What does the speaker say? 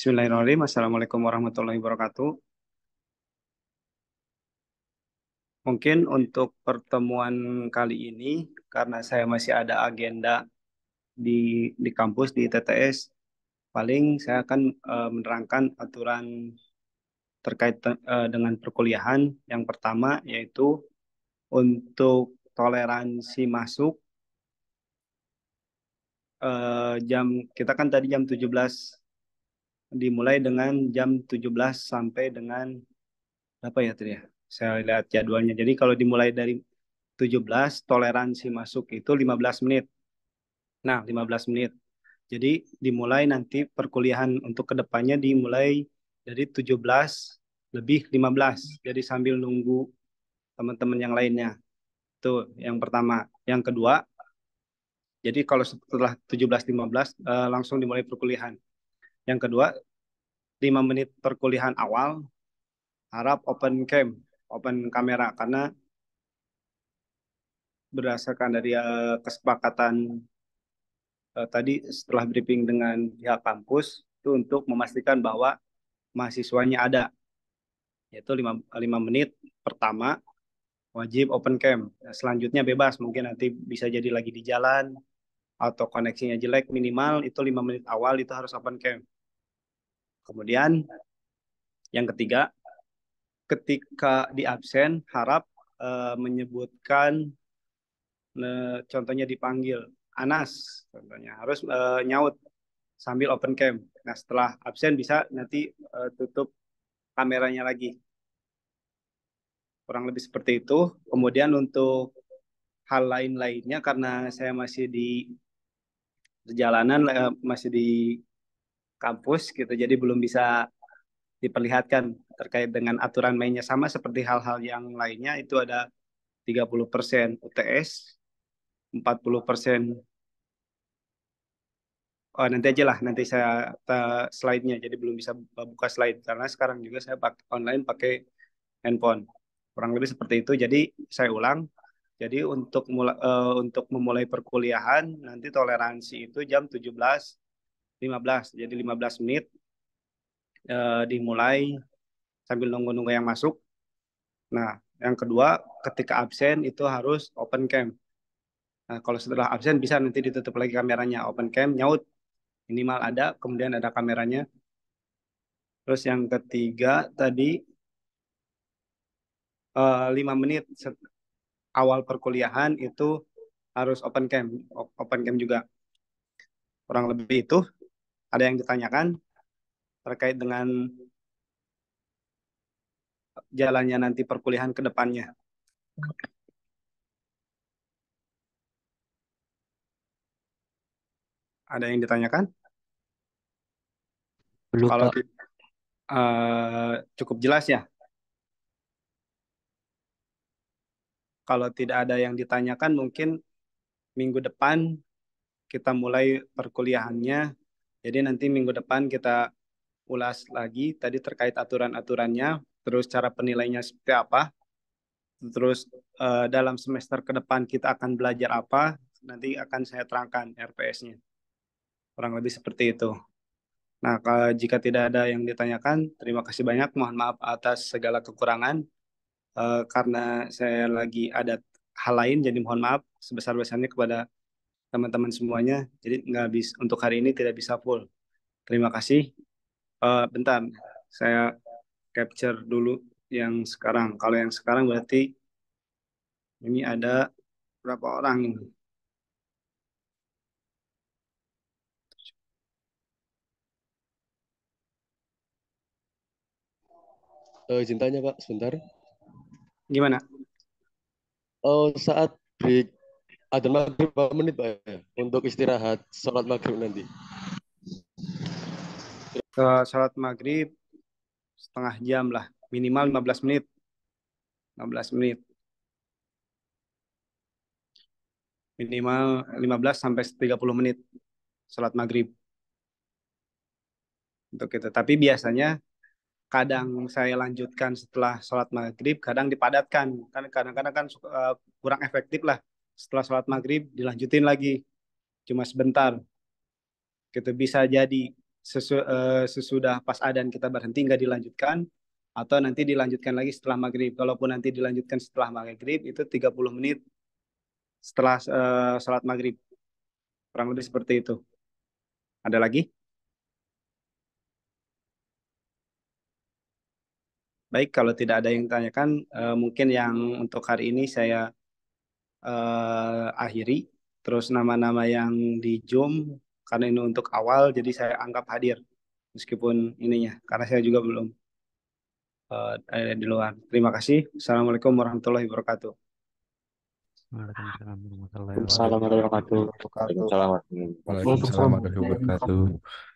Bismillahirrahmanirrahim. Assalamualaikum warahmatullahi wabarakatuh. Mungkin untuk pertemuan kali ini, karena saya masih ada agenda di, di kampus, di TTS, paling saya akan uh, menerangkan aturan terkait uh, dengan perkuliahan. Yang pertama yaitu untuk toleransi masuk, uh, jam kita kan tadi jam 17 dimulai dengan jam 17 sampai dengan apa ya tadi ya? Saya lihat jadwalnya. Jadi kalau dimulai dari 17 toleransi masuk itu 15 menit. Nah, 15 menit. Jadi dimulai nanti perkuliahan untuk kedepannya dimulai dari 17 lebih 15. Jadi sambil nunggu teman-teman yang lainnya. Itu yang pertama. Yang kedua, jadi kalau setelah 17.15 eh, langsung dimulai perkuliahan. Yang kedua, 5 menit perkuliahan awal harap open cam, open kamera karena berdasarkan dari uh, kesepakatan uh, tadi setelah briefing dengan pihak kampus itu untuk memastikan bahwa mahasiswanya ada yaitu 5, 5 menit pertama wajib open cam. Selanjutnya bebas, mungkin nanti bisa jadi lagi di jalan atau koneksinya jelek minimal itu 5 menit awal itu harus open cam. Kemudian yang ketiga, ketika di absen harap uh, menyebutkan uh, contohnya dipanggil Anas contohnya harus uh, nyaut sambil open cam. Nah, setelah absen bisa nanti uh, tutup kameranya lagi. Kurang lebih seperti itu. Kemudian untuk hal lain-lainnya karena saya masih di perjalanan masih di kampus gitu jadi belum bisa diperlihatkan terkait dengan aturan mainnya sama seperti hal-hal yang lainnya itu ada 30% UTS 40% oh nanti aja lah nanti saya slide-nya jadi belum bisa buka slide karena sekarang juga saya pakai online pakai handphone kurang lebih seperti itu jadi saya ulang jadi untuk mulai uh, eh, untuk memulai perkuliahan nanti toleransi itu jam 17 15 jadi 15 menit e, dimulai sambil nunggu-nunggu yang masuk nah yang kedua ketika absen itu harus open cam nah, kalau setelah absen bisa nanti ditutup lagi kameranya open cam nyaut minimal ada kemudian ada kameranya terus yang ketiga tadi eh, lima 5 menit awal perkuliahan itu harus open cam open cam juga kurang lebih itu ada yang ditanyakan terkait dengan jalannya nanti perkuliahan ke depannya? Ada yang ditanyakan? Belum, Kalau Uh, cukup jelas ya. Kalau tidak ada yang ditanyakan, mungkin minggu depan kita mulai perkuliahannya jadi nanti minggu depan kita ulas lagi tadi terkait aturan-aturannya, terus cara penilainya seperti apa, terus uh, dalam semester ke depan kita akan belajar apa, nanti akan saya terangkan RPS-nya. Kurang lebih seperti itu. Nah, jika tidak ada yang ditanyakan, terima kasih banyak. Mohon maaf atas segala kekurangan. Uh, karena saya lagi ada hal lain, jadi mohon maaf sebesar-besarnya kepada teman-teman semuanya. Jadi nggak bisa untuk hari ini tidak bisa full. Terima kasih. Uh, bentar, saya capture dulu yang sekarang. Kalau yang sekarang berarti ini ada berapa orang ini? Uh, eh, cintanya Pak, sebentar. Gimana? Oh, saat break ada maghrib berapa menit Pak ya untuk istirahat sholat maghrib nanti? Uh, sholat maghrib setengah jam lah, minimal 15 menit. 15 menit. Minimal 15 sampai 30 menit sholat maghrib. Untuk itu. Tapi biasanya kadang saya lanjutkan setelah sholat maghrib, kadang dipadatkan. Kan kadang-kadang kan eh, kurang efektif lah setelah sholat maghrib dilanjutin lagi cuma sebentar kita gitu, bisa jadi sesu, uh, sesudah pas adan kita berhenti nggak dilanjutkan atau nanti dilanjutkan lagi setelah maghrib kalaupun nanti dilanjutkan setelah maghrib itu 30 menit setelah uh, sholat maghrib kurang lebih seperti itu ada lagi Baik, kalau tidak ada yang tanyakan eh, mungkin yang untuk hari ini saya uh, akhiri terus nama-nama yang di Zoom karena ini untuk awal jadi saya anggap hadir meskipun ininya karena saya juga belum uh, ada di luar. Terima kasih. Assalamualaikum warahmatullahi wabarakatuh. assalamualaikum warahmatullahi wabarakatuh. Waalaikumsalam warahmatullahi wabarakatuh.